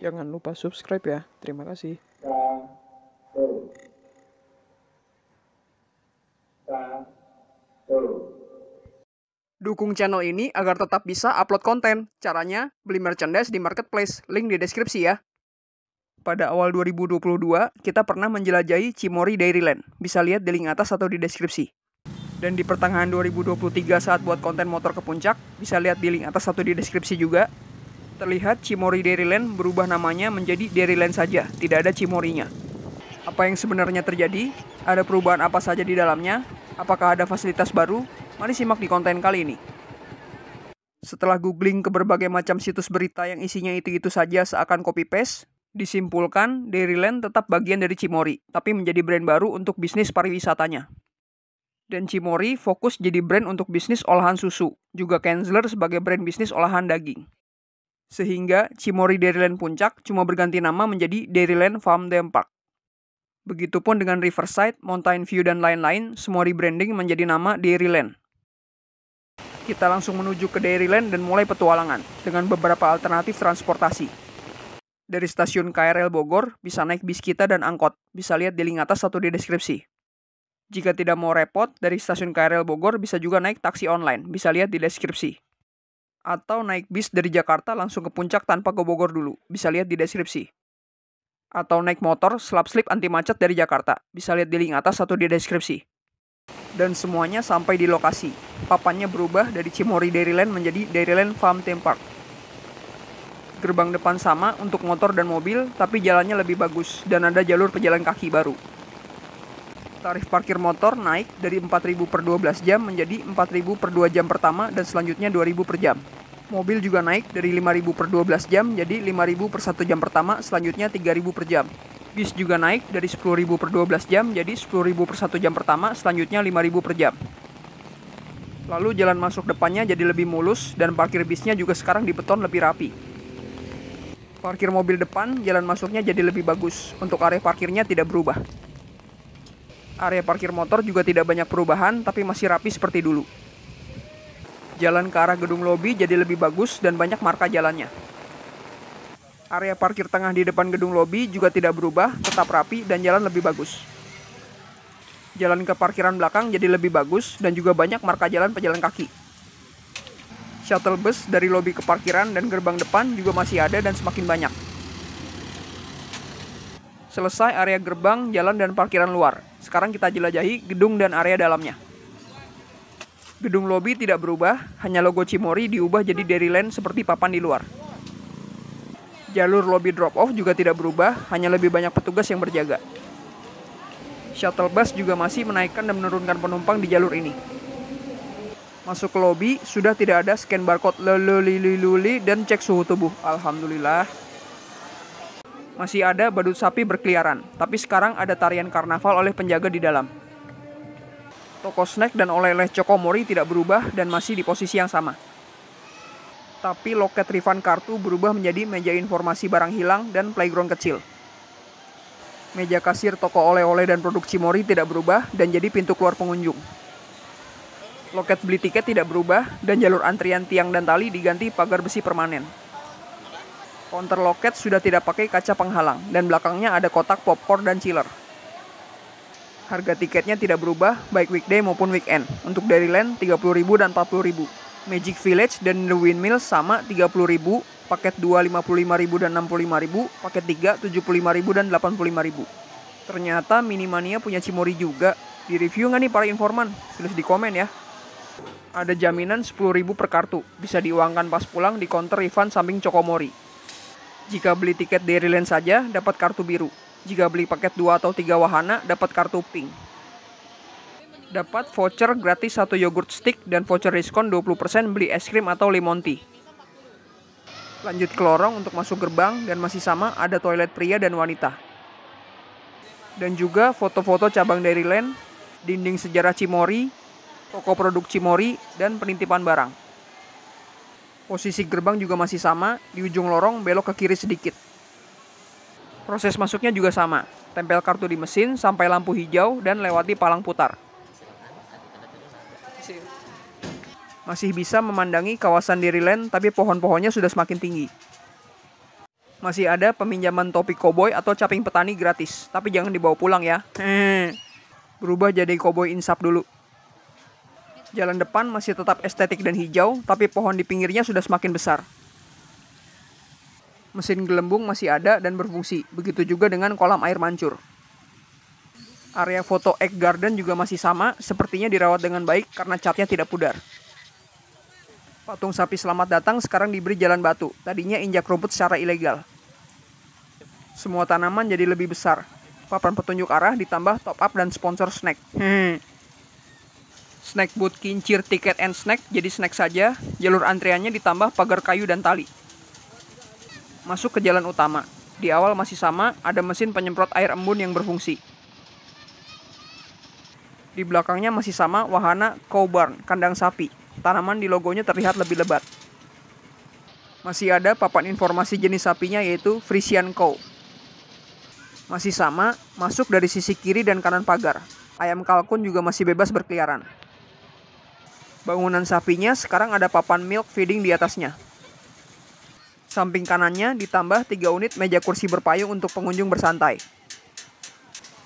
Jangan lupa subscribe ya. Terima kasih. Dukung channel ini agar tetap bisa upload konten. Caranya, beli merchandise di marketplace. Link di deskripsi ya. Pada awal 2022, kita pernah menjelajahi Cimory Dairyland. Bisa lihat di link atas atau di deskripsi. Dan di pertengahan 2023 saat buat konten motor ke puncak, bisa lihat di link atas atau di deskripsi juga, Terlihat Cimory Dairyland berubah namanya menjadi Dairyland saja, tidak ada Cimorinya. Apa yang sebenarnya terjadi? Ada perubahan apa saja di dalamnya? Apakah ada fasilitas baru? Mari simak di konten kali ini. Setelah googling ke berbagai macam situs berita yang isinya itu-itu saja seakan copy paste, disimpulkan Dairyland tetap bagian dari Cimory, tapi menjadi brand baru untuk bisnis pariwisatanya. Dan Cimory fokus jadi brand untuk bisnis olahan susu, juga Kenzler sebagai brand bisnis olahan daging. Sehingga Cimory Dairyland Puncak cuma berganti nama menjadi Dairyland Farm Dam Park. Begitupun dengan Riverside, Mountain View, dan lain-lain, semua rebranding menjadi nama Dairyland. Kita langsung menuju ke Dairyland dan mulai petualangan dengan beberapa alternatif transportasi. Dari stasiun KRL Bogor, bisa naik bis kita dan angkot. Bisa lihat di link atas atau di deskripsi. Jika tidak mau repot, dari stasiun KRL Bogor bisa juga naik taksi online. Bisa lihat di deskripsi atau naik bis dari Jakarta langsung ke puncak tanpa ke Bogor dulu. Bisa lihat di deskripsi. Atau naik motor slap-slip anti macet dari Jakarta. Bisa lihat di link atas atau di deskripsi. Dan semuanya sampai di lokasi. Papannya berubah dari Cimory Dairyland menjadi Dairyland Farm Theme Park. Gerbang depan sama untuk motor dan mobil, tapi jalannya lebih bagus dan ada jalur pejalan kaki baru tarif parkir motor naik dari 4.000 per 12 jam menjadi 4.000 per 2 jam pertama dan selanjutnya 2.000 per jam mobil juga naik dari 5000 per 12 jam jadi 5000 per 1 jam pertama, selanjutnya 3000 per jam. Bis juga naik dari 10.000 per 12 jam jadi 10.000 per 1 jam pertama, selanjutnya 5.000 per jam. Lalu jalan masuk depannya jadi lebih mulus dan parkir bisnya juga sekarang di beton lebih rapi. Parkir mobil depan, jalan masuknya jadi lebih bagus. Untuk area parkirnya tidak berubah. Area parkir motor juga tidak banyak perubahan, tapi masih rapi seperti dulu. Jalan ke arah gedung lobi jadi lebih bagus dan banyak marka jalannya. Area parkir tengah di depan gedung lobi juga tidak berubah, tetap rapi dan jalan lebih bagus. Jalan ke parkiran belakang jadi lebih bagus dan juga banyak marka jalan pejalan kaki. Shuttle bus dari lobi ke parkiran dan gerbang depan juga masih ada dan semakin banyak. Selesai area gerbang, jalan, dan parkiran luar. Sekarang kita jelajahi gedung dan area dalamnya. Gedung lobi tidak berubah, hanya logo Cimori diubah jadi Dairyland seperti papan di luar. Jalur lobi drop-off juga tidak berubah, hanya lebih banyak petugas yang berjaga. Shuttle bus juga masih menaikkan dan menurunkan penumpang di jalur ini. Masuk ke lobi, sudah tidak ada scan barcode lululiluli dan cek suhu tubuh. Alhamdulillah. Masih ada badut sapi berkeliaran, tapi sekarang ada tarian karnaval oleh penjaga di dalam. Toko snack dan oleh-oleh Cokomori tidak berubah dan masih di posisi yang sama. Tapi loket refund kartu berubah menjadi meja informasi barang hilang dan playground kecil. Meja kasir toko oleh-oleh dan produk Cimori tidak berubah dan jadi pintu keluar pengunjung. Loket beli tiket tidak berubah dan jalur antrian tiang dan tali diganti pagar besi permanen. Counter loket sudah tidak pakai kaca penghalang dan belakangnya ada kotak popcorn dan chiller. Harga tiketnya tidak berubah baik weekday maupun weekend. Untuk Dairyland 30.000 dan 40.000. Magic Village dan The Windmill sama 30.000, paket 2 55.000 dan 65.000, paket 3 75.000 dan 85.000. Ternyata Minimania punya Cimori juga. Di review nggak nih para informan? Tulis di komen ya. Ada jaminan 10.000 per kartu, bisa diuangkan pas pulang di counter refund samping Cokomori. Jika beli tiket Dairyland saja, dapat kartu biru. Jika beli paket 2 atau 3 wahana, dapat kartu pink. Dapat voucher gratis satu yogurt stick dan voucher diskon 20% beli es krim atau lemon tea. Lanjut ke lorong untuk masuk gerbang dan masih sama ada toilet pria dan wanita. Dan juga foto-foto cabang dari land, dinding sejarah Cimori, toko produk Cimori, dan penitipan barang. Posisi gerbang juga masih sama, di ujung lorong belok ke kiri sedikit. Proses masuknya juga sama, tempel kartu di mesin sampai lampu hijau dan lewati palang putar. Masih bisa memandangi kawasan Dairyland tapi pohon-pohonnya sudah semakin tinggi. Masih ada peminjaman topi koboi atau caping petani gratis, tapi jangan dibawa pulang ya. Berubah jadi koboi insap dulu. Jalan depan masih tetap estetik dan hijau, tapi pohon di pinggirnya sudah semakin besar mesin gelembung masih ada dan berfungsi. Begitu juga dengan kolam air mancur. Area foto egg garden juga masih sama, sepertinya dirawat dengan baik karena catnya tidak pudar. Patung sapi selamat datang sekarang diberi jalan batu, tadinya injak rumput secara ilegal. Semua tanaman jadi lebih besar. Papan petunjuk arah ditambah top up dan sponsor snack. Hmm. Snack booth kincir tiket and snack jadi snack saja, jalur antriannya ditambah pagar kayu dan tali masuk ke jalan utama. Di awal masih sama, ada mesin penyemprot air embun yang berfungsi. Di belakangnya masih sama wahana cow barn, kandang sapi. Tanaman di logonya terlihat lebih lebat. Masih ada papan informasi jenis sapinya yaitu Frisian Cow. Masih sama, masuk dari sisi kiri dan kanan pagar. Ayam kalkun juga masih bebas berkeliaran. Bangunan sapinya sekarang ada papan milk feeding di atasnya. Samping kanannya ditambah 3 unit meja kursi berpayung untuk pengunjung bersantai.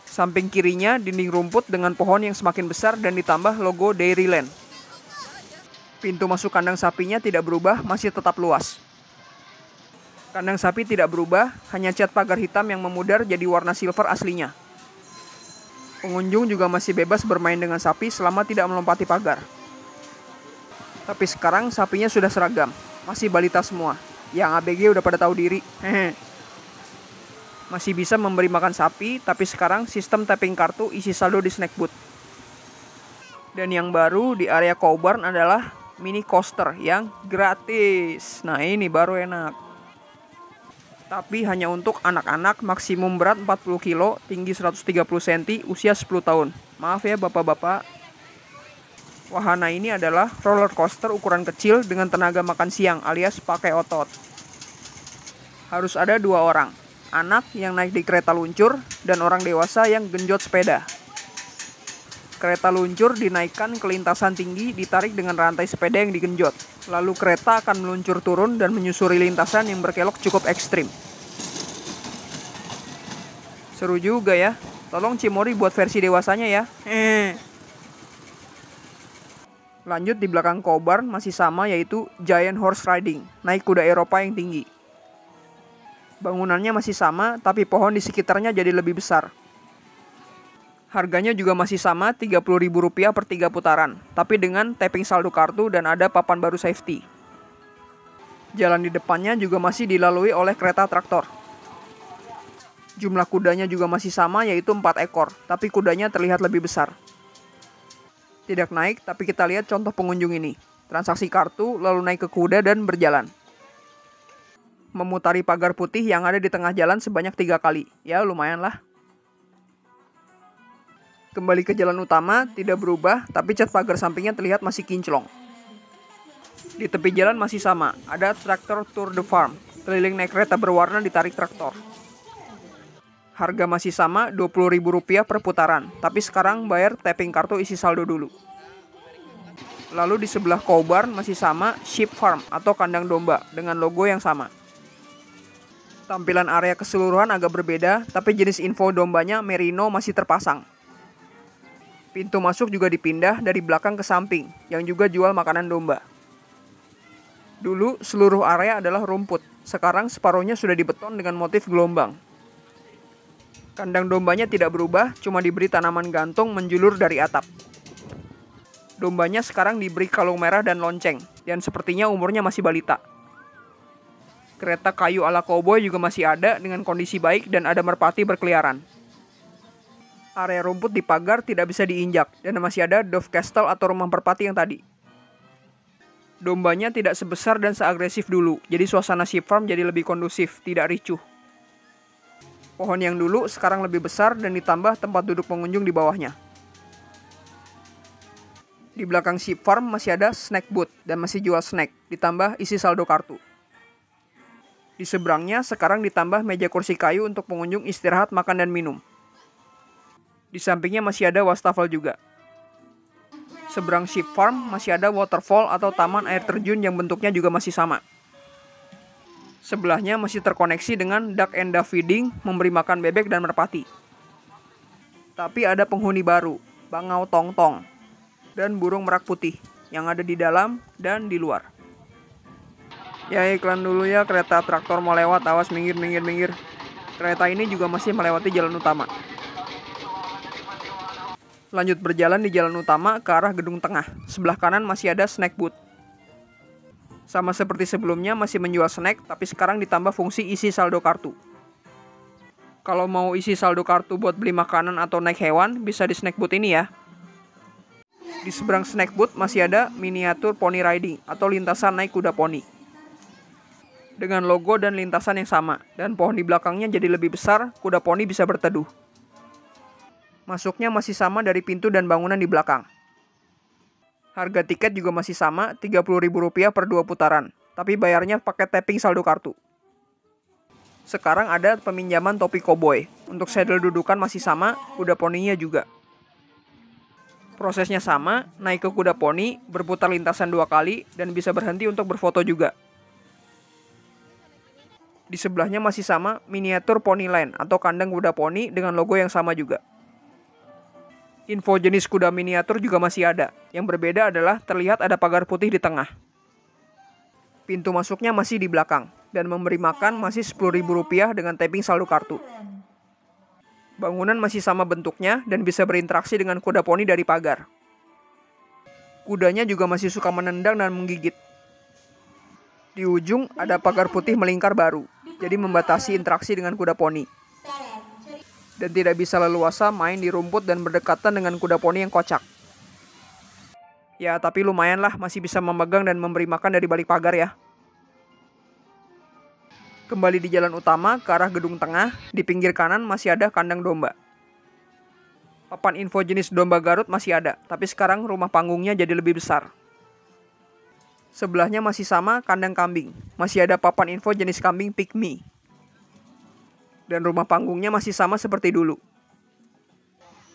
Samping kirinya dinding rumput dengan pohon yang semakin besar dan ditambah logo Dairyland. Pintu masuk kandang sapinya tidak berubah, masih tetap luas. Kandang sapi tidak berubah, hanya cat pagar hitam yang memudar jadi warna silver aslinya. Pengunjung juga masih bebas bermain dengan sapi selama tidak melompati pagar. Tapi sekarang sapinya sudah seragam, masih balita semua yang ABG udah pada tahu diri. Masih bisa memberi makan sapi, tapi sekarang sistem tapping kartu isi saldo di snack booth. Dan yang baru di area Coburn adalah mini coaster yang gratis. Nah ini baru enak. Tapi hanya untuk anak-anak maksimum berat 40 kg, tinggi 130 cm, usia 10 tahun. Maaf ya bapak-bapak, Wahana ini adalah roller coaster ukuran kecil dengan tenaga makan siang alias pakai otot. Harus ada dua orang, anak yang naik di kereta luncur dan orang dewasa yang genjot sepeda. Kereta luncur dinaikkan ke lintasan tinggi ditarik dengan rantai sepeda yang digenjot. Lalu kereta akan meluncur turun dan menyusuri lintasan yang berkelok cukup ekstrim. Seru juga ya. Tolong Cimori buat versi dewasanya ya. Eh. Lanjut di belakang kobar masih sama yaitu Giant Horse Riding, naik kuda Eropa yang tinggi. Bangunannya masih sama, tapi pohon di sekitarnya jadi lebih besar. Harganya juga masih sama, Rp30.000 per 3 putaran, tapi dengan tapping saldo kartu dan ada papan baru safety. Jalan di depannya juga masih dilalui oleh kereta traktor. Jumlah kudanya juga masih sama yaitu 4 ekor, tapi kudanya terlihat lebih besar tidak naik, tapi kita lihat contoh pengunjung ini. Transaksi kartu, lalu naik ke kuda dan berjalan. Memutari pagar putih yang ada di tengah jalan sebanyak tiga kali. Ya, lumayanlah Kembali ke jalan utama, tidak berubah, tapi cat pagar sampingnya terlihat masih kinclong. Di tepi jalan masih sama, ada traktor Tour de Farm. Keliling naik kereta berwarna ditarik traktor harga masih sama Rp20.000 per putaran, tapi sekarang bayar tapping kartu isi saldo dulu. Lalu di sebelah Kobar masih sama Sheep Farm atau kandang domba dengan logo yang sama. Tampilan area keseluruhan agak berbeda, tapi jenis info dombanya merino masih terpasang. Pintu masuk juga dipindah dari belakang ke samping, yang juga jual makanan domba. Dulu seluruh area adalah rumput, sekarang separuhnya sudah dibeton dengan motif gelombang. Kandang dombanya tidak berubah, cuma diberi tanaman gantung menjulur dari atap. Dombanya sekarang diberi kalung merah dan lonceng, dan sepertinya umurnya masih balita. Kereta kayu ala koboi juga masih ada dengan kondisi baik dan ada merpati berkeliaran. Area rumput di pagar tidak bisa diinjak dan masih ada Dove Castle atau rumah merpati yang tadi. Dombanya tidak sebesar dan seagresif dulu, jadi suasana sheep farm jadi lebih kondusif, tidak ricuh. Pohon yang dulu sekarang lebih besar dan ditambah tempat duduk pengunjung di bawahnya. Di belakang si Farm masih ada snack booth dan masih jual snack, ditambah isi saldo kartu. Di seberangnya sekarang ditambah meja kursi kayu untuk pengunjung istirahat makan dan minum. Di sampingnya masih ada wastafel juga. Seberang Ship Farm masih ada waterfall atau taman air terjun yang bentuknya juga masih sama. Sebelahnya masih terkoneksi dengan duck and duck feeding, memberi makan bebek dan merpati. Tapi ada penghuni baru, bangau tong-tong, dan burung merak putih yang ada di dalam dan di luar. Ya iklan dulu ya, kereta traktor mau lewat, awas minggir, minggir, minggir. Kereta ini juga masih melewati jalan utama. Lanjut berjalan di jalan utama ke arah gedung tengah. Sebelah kanan masih ada snack booth. Sama seperti sebelumnya masih menjual snack tapi sekarang ditambah fungsi isi saldo kartu. Kalau mau isi saldo kartu buat beli makanan atau naik hewan bisa di snack booth ini ya. Di seberang snack booth masih ada miniatur pony riding atau lintasan naik kuda poni. Dengan logo dan lintasan yang sama dan pohon di belakangnya jadi lebih besar, kuda poni bisa berteduh. Masuknya masih sama dari pintu dan bangunan di belakang. Harga tiket juga masih sama, Rp30.000 per dua putaran, tapi bayarnya pakai tapping saldo kartu. Sekarang ada peminjaman topi koboi. Untuk sadel dudukan masih sama, kuda poninya juga. Prosesnya sama, naik ke kuda poni, berputar lintasan dua kali, dan bisa berhenti untuk berfoto juga. Di sebelahnya masih sama miniatur pony line atau kandang kuda poni dengan logo yang sama juga. Info jenis kuda miniatur juga masih ada. Yang berbeda adalah terlihat ada pagar putih di tengah. Pintu masuknya masih di belakang dan memberi makan masih Rp10.000 dengan tapping saldo kartu. Bangunan masih sama bentuknya dan bisa berinteraksi dengan kuda poni dari pagar. Kudanya juga masih suka menendang dan menggigit. Di ujung ada pagar putih melingkar baru, jadi membatasi interaksi dengan kuda poni dan tidak bisa leluasa main di rumput dan berdekatan dengan kuda poni yang kocak. Ya, tapi lumayanlah masih bisa memegang dan memberi makan dari balik pagar ya. Kembali di jalan utama ke arah gedung tengah, di pinggir kanan masih ada kandang domba. Papan info jenis domba Garut masih ada, tapi sekarang rumah panggungnya jadi lebih besar. Sebelahnya masih sama kandang kambing, masih ada papan info jenis kambing pygmy dan rumah panggungnya masih sama seperti dulu.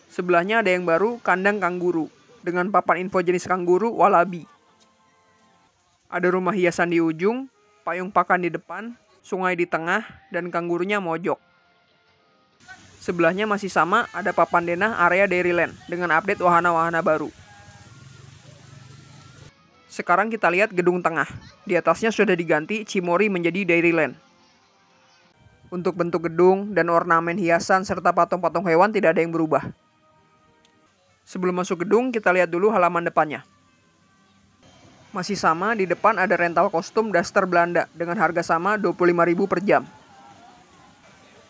Sebelahnya ada yang baru, kandang kangguru, dengan papan info jenis kangguru, walabi. Ada rumah hiasan di ujung, payung pakan di depan, sungai di tengah, dan kanggurunya mojok. Sebelahnya masih sama, ada papan denah area Dairyland dengan update wahana-wahana baru. Sekarang kita lihat gedung tengah. Di atasnya sudah diganti Cimori menjadi Dairyland. Untuk bentuk gedung dan ornamen hiasan serta patung-patung hewan tidak ada yang berubah. Sebelum masuk gedung, kita lihat dulu halaman depannya. Masih sama, di depan ada rental kostum daster Belanda dengan harga sama 25.000 per jam.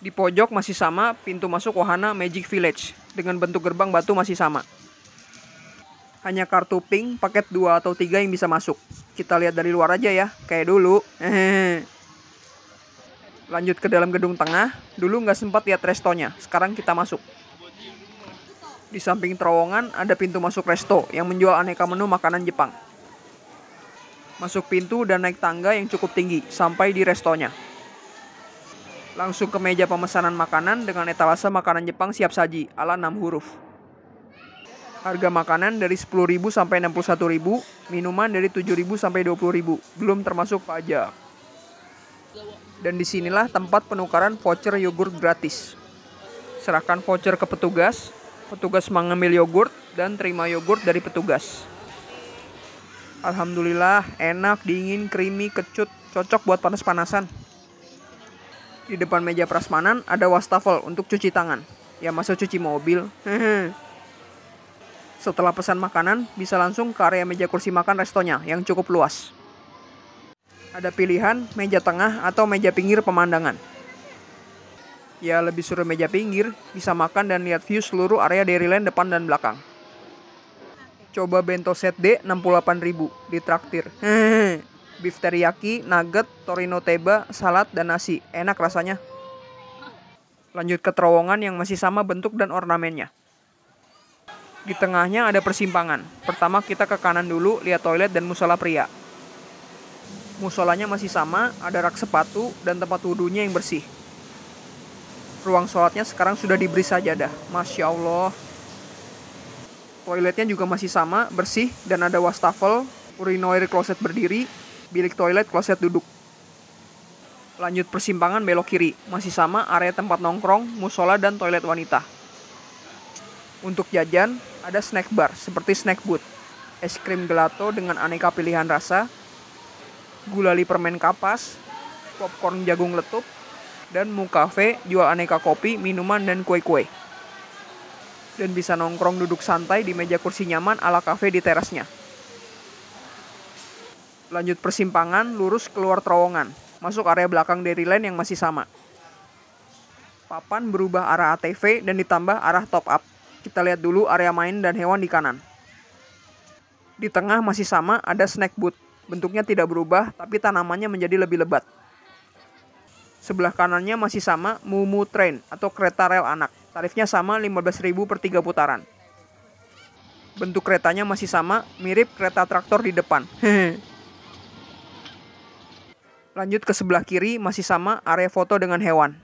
Di pojok masih sama, pintu masuk wahana Magic Village dengan bentuk gerbang batu masih sama. Hanya kartu pink, paket 2 atau 3 yang bisa masuk. Kita lihat dari luar aja ya, kayak dulu. Hehehe. lanjut ke dalam gedung tengah. Dulu nggak sempat lihat restonya, sekarang kita masuk. Di samping terowongan ada pintu masuk resto yang menjual aneka menu makanan Jepang. Masuk pintu dan naik tangga yang cukup tinggi sampai di restonya. Langsung ke meja pemesanan makanan dengan etalase makanan Jepang siap saji ala 6 huruf. Harga makanan dari 10.000 sampai 61.000, minuman dari 7.000 sampai 20.000, belum termasuk pajak dan disinilah tempat penukaran voucher yogurt gratis. Serahkan voucher ke petugas, petugas mengambil yogurt dan terima yogurt dari petugas. Alhamdulillah, enak, dingin, creamy, kecut, cocok buat panas-panasan. Di depan meja prasmanan ada wastafel untuk cuci tangan. Ya masuk cuci mobil. Setelah pesan makanan, bisa langsung ke area meja kursi makan restonya yang cukup luas ada pilihan meja tengah atau meja pinggir pemandangan. Ya lebih suruh meja pinggir, bisa makan dan lihat view seluruh area Dairyland depan dan belakang. Coba bento set D 68.000 ditraktir. Beef teriyaki, nugget, torino teba, salad dan nasi. Enak rasanya. Lanjut ke terowongan yang masih sama bentuk dan ornamennya. Di tengahnya ada persimpangan. Pertama kita ke kanan dulu, lihat toilet dan musola pria. Musolanya masih sama, ada rak sepatu dan tempat wudhunya yang bersih. Ruang sholatnya sekarang sudah diberi sajadah. Masya Allah. Toiletnya juga masih sama, bersih dan ada wastafel, urinoir kloset berdiri, bilik toilet kloset duduk. Lanjut persimpangan belok kiri, masih sama area tempat nongkrong, musola, dan toilet wanita. Untuk jajan, ada snack bar seperti snack booth, es krim gelato dengan aneka pilihan rasa, gulali permen kapas, popcorn jagung letup, dan mukafe jual aneka kopi, minuman, dan kue-kue. Dan bisa nongkrong duduk santai di meja kursi nyaman ala kafe di terasnya. Lanjut persimpangan, lurus keluar terowongan. Masuk area belakang dari lane yang masih sama. Papan berubah arah ATV dan ditambah arah top up. Kita lihat dulu area main dan hewan di kanan. Di tengah masih sama ada snack booth Bentuknya tidak berubah, tapi tanamannya menjadi lebih lebat. Sebelah kanannya masih sama Mumu Train atau kereta rel anak. Tarifnya sama 15.000 per 3 putaran. Bentuk keretanya masih sama, mirip kereta traktor di depan. Lanjut ke sebelah kiri masih sama area foto dengan hewan.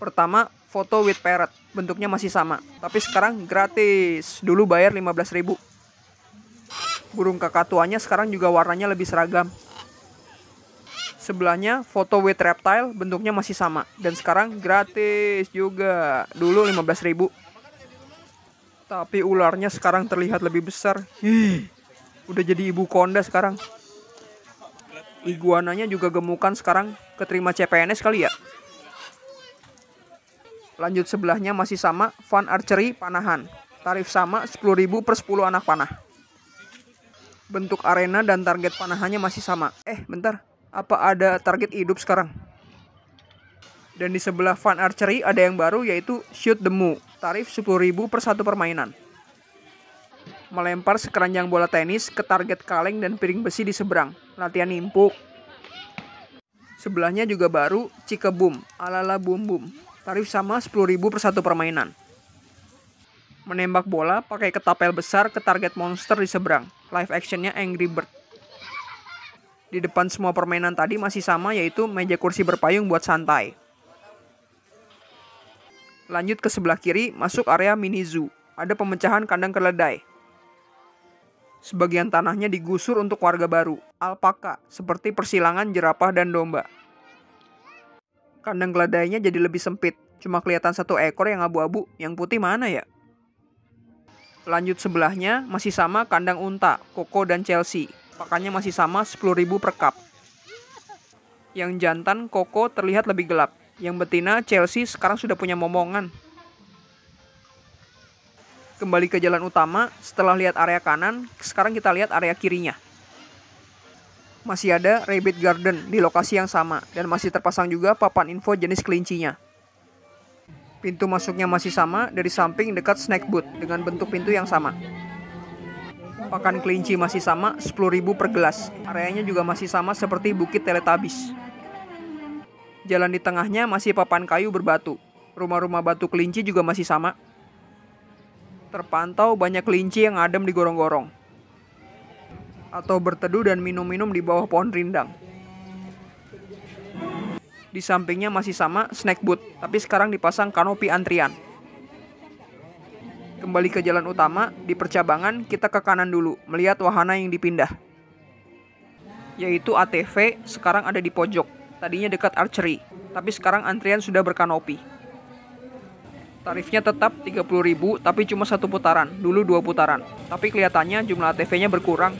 Pertama, foto with parrot. Bentuknya masih sama, tapi sekarang gratis. Dulu bayar 15.000. Burung kakatuanya sekarang juga warnanya lebih seragam. Sebelahnya foto wet reptile bentuknya masih sama dan sekarang gratis juga. Dulu 15.000. Tapi ularnya sekarang terlihat lebih besar. Hih. Udah jadi ibu konda sekarang. Iguananya juga gemukan sekarang keterima CPNS kali ya. Lanjut sebelahnya masih sama, Fun Archery Panahan. Tarif sama 10.000 per 10 anak panah. Bentuk arena dan target panahannya masih sama. Eh, bentar. Apa ada target hidup sekarang? Dan di sebelah Fun Archery ada yang baru yaitu Shoot the Moo. Tarif 10.000 per satu permainan. Melempar sekeranjang bola tenis ke target kaleng dan piring besi di seberang. Latihan impuk. Sebelahnya juga baru Cikebum, alala Boom Boom. Tarif sama 10.000 per satu permainan. Menembak bola pakai ketapel besar ke target monster di seberang live actionnya Angry Bird. Di depan semua permainan tadi masih sama yaitu meja kursi berpayung buat santai. Lanjut ke sebelah kiri, masuk area mini zoo. Ada pemecahan kandang keledai. Sebagian tanahnya digusur untuk warga baru, alpaka, seperti persilangan jerapah dan domba. Kandang keledainya jadi lebih sempit, cuma kelihatan satu ekor yang abu-abu, yang putih mana ya? Lanjut sebelahnya masih sama kandang Unta, Koko dan Chelsea. Pakannya masih sama 10.000 per cup. Yang jantan Koko terlihat lebih gelap. Yang betina Chelsea sekarang sudah punya momongan. Kembali ke jalan utama, setelah lihat area kanan, sekarang kita lihat area kirinya. Masih ada Rabbit Garden di lokasi yang sama dan masih terpasang juga papan info jenis kelincinya. Pintu masuknya masih sama dari samping dekat snack booth dengan bentuk pintu yang sama. Pakan kelinci masih sama, 10.000 per gelas. Areanya juga masih sama seperti Bukit Teletabis. Jalan di tengahnya masih papan kayu berbatu. Rumah-rumah batu kelinci juga masih sama. Terpantau banyak kelinci yang adem di gorong-gorong. Atau berteduh dan minum-minum di bawah pohon rindang. Di sampingnya masih sama snack booth, tapi sekarang dipasang kanopi antrian. Kembali ke jalan utama, di percabangan kita ke kanan dulu, melihat wahana yang dipindah. Yaitu ATV, sekarang ada di pojok. Tadinya dekat archery, tapi sekarang antrian sudah berkanopi. Tarifnya tetap 30.000 tapi cuma satu putaran, dulu dua putaran. Tapi kelihatannya jumlah ATV-nya berkurang.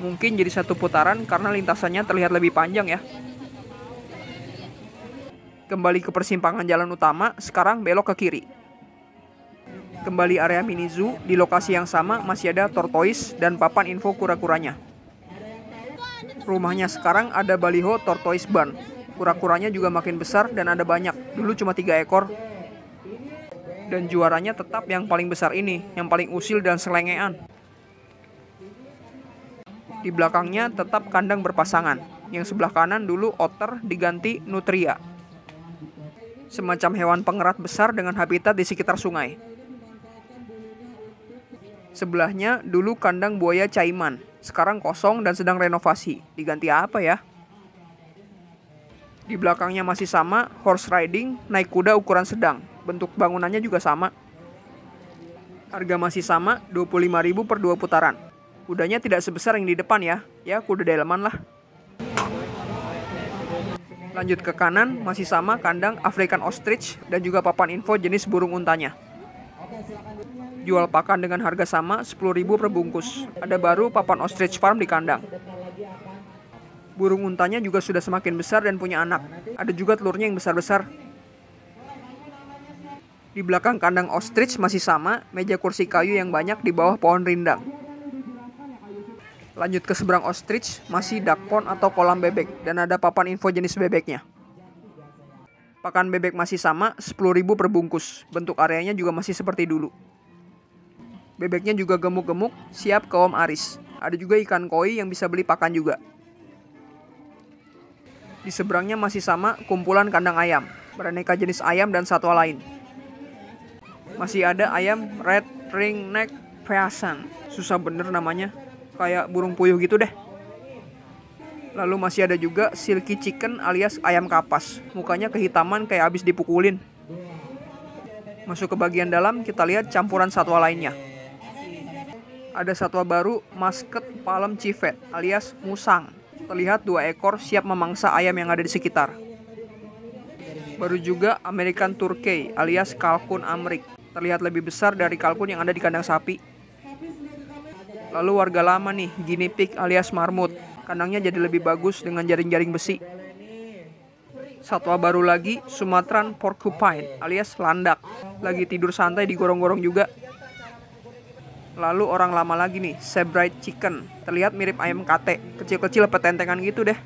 Mungkin jadi satu putaran karena lintasannya terlihat lebih panjang ya. Kembali ke persimpangan jalan utama, sekarang belok ke kiri. Kembali area mini zoo, di lokasi yang sama masih ada tortoise dan papan info kura-kuranya. Rumahnya sekarang ada baliho tortoise ban Kura-kuranya juga makin besar dan ada banyak. Dulu cuma tiga ekor. Dan juaranya tetap yang paling besar ini, yang paling usil dan selengean. Di belakangnya tetap kandang berpasangan. Yang sebelah kanan dulu otter diganti nutria, semacam hewan pengerat besar dengan habitat di sekitar sungai. Sebelahnya dulu kandang buaya caiman, sekarang kosong dan sedang renovasi. Diganti apa ya? Di belakangnya masih sama, horse riding, naik kuda ukuran sedang. Bentuk bangunannya juga sama. Harga masih sama, 25.000 per dua putaran. Kudanya tidak sebesar yang di depan ya. Ya, kuda delman lah. Lanjut ke kanan, masih sama kandang African Ostrich dan juga papan info jenis burung untanya. Jual pakan dengan harga sama, 10.000 per bungkus. Ada baru papan ostrich farm di kandang. Burung untanya juga sudah semakin besar dan punya anak. Ada juga telurnya yang besar-besar. Di belakang kandang ostrich masih sama, meja kursi kayu yang banyak di bawah pohon rindang. Lanjut ke seberang ostrich, masih duck pond atau kolam bebek dan ada papan info jenis bebeknya. Pakan bebek masih sama, 10.000 per bungkus. Bentuk areanya juga masih seperti dulu. Bebeknya juga gemuk-gemuk, siap ke om aris. Ada juga ikan koi yang bisa beli pakan juga. Di seberangnya masih sama kumpulan kandang ayam, beraneka jenis ayam dan satwa lain. Masih ada ayam red ringneck peasan Susah bener namanya kayak burung puyuh gitu deh. Lalu masih ada juga silky chicken alias ayam kapas. Mukanya kehitaman kayak abis dipukulin. Masuk ke bagian dalam, kita lihat campuran satwa lainnya. Ada satwa baru, musket palem civet alias musang. Terlihat dua ekor siap memangsa ayam yang ada di sekitar. Baru juga American Turkey alias kalkun Amrik. Terlihat lebih besar dari kalkun yang ada di kandang sapi Lalu warga lama nih, guinea pig alias marmut. Kandangnya jadi lebih bagus dengan jaring-jaring besi. Satwa baru lagi, Sumatran porcupine alias landak. Lagi tidur santai di gorong-gorong juga. Lalu orang lama lagi nih, sebright chicken. Terlihat mirip ayam kate, kecil-kecil petentengan gitu deh.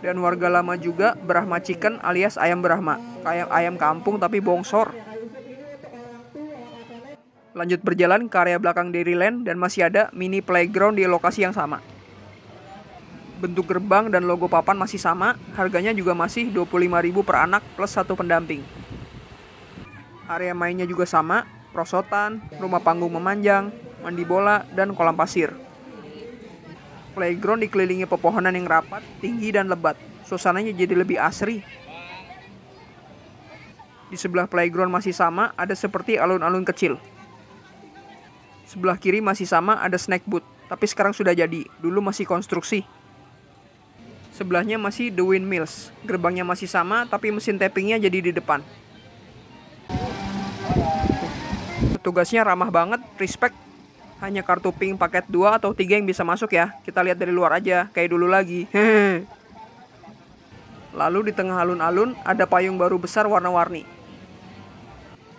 Dan warga lama juga, Brahma chicken alias ayam Brahma. Kayak ayam kampung tapi bongsor lanjut berjalan ke area belakang Dairyland dan masih ada mini playground di lokasi yang sama. Bentuk gerbang dan logo papan masih sama, harganya juga masih 25.000 per anak plus satu pendamping. Area mainnya juga sama, prosotan, rumah panggung memanjang, mandi bola, dan kolam pasir. Playground dikelilingi pepohonan yang rapat, tinggi, dan lebat. Suasananya jadi lebih asri. Di sebelah playground masih sama, ada seperti alun-alun kecil. Sebelah kiri masih sama ada snack booth, tapi sekarang sudah jadi. Dulu masih konstruksi. Sebelahnya masih The Windmills. Gerbangnya masih sama, tapi mesin tappingnya jadi di depan. Petugasnya ramah banget, respect. Hanya kartu pink paket 2 atau 3 yang bisa masuk ya. Kita lihat dari luar aja, kayak dulu lagi. Lalu di tengah alun-alun ada payung baru besar warna-warni.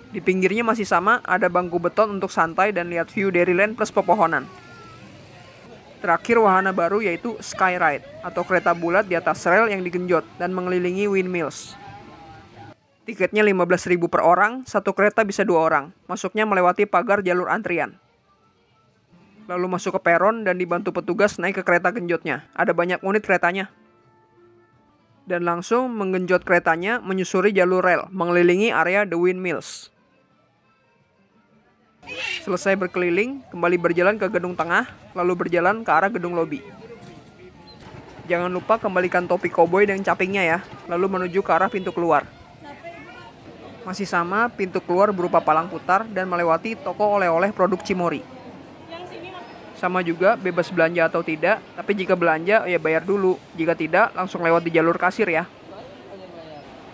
Di pinggirnya masih sama, ada bangku beton untuk santai dan lihat view dari land plus pepohonan. Terakhir wahana baru yaitu Skyride atau kereta bulat di atas rel yang digenjot dan mengelilingi windmills. Tiketnya 15.000 per orang, satu kereta bisa dua orang. Masuknya melewati pagar jalur antrian. Lalu masuk ke peron dan dibantu petugas naik ke kereta genjotnya. Ada banyak unit keretanya. Dan langsung menggenjot keretanya menyusuri jalur rel, mengelilingi area The Windmills. Selesai berkeliling, kembali berjalan ke gedung tengah, lalu berjalan ke arah gedung lobi. Jangan lupa kembalikan topi koboi dan capingnya ya, lalu menuju ke arah pintu keluar. Masih sama, pintu keluar berupa palang putar dan melewati toko oleh-oleh produk Cimori. Sama juga, bebas belanja atau tidak, tapi jika belanja oh ya bayar dulu, jika tidak langsung lewat di jalur kasir ya.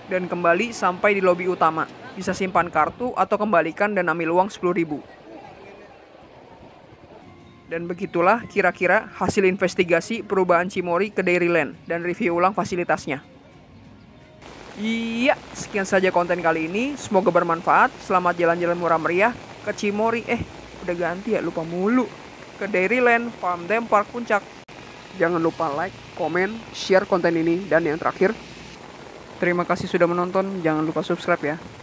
Dan kembali sampai di lobi utama bisa simpan kartu atau kembalikan dan ambil uang 10.000. Dan begitulah kira-kira hasil investigasi perubahan Cimori ke Dairyland dan review ulang fasilitasnya. Iya, sekian saja konten kali ini. Semoga bermanfaat. Selamat jalan-jalan murah meriah ke Cimori. Eh, udah ganti ya, lupa mulu. Ke Dairyland, Farm Dam Park Puncak. Jangan lupa like, komen, share konten ini. Dan yang terakhir, terima kasih sudah menonton. Jangan lupa subscribe ya.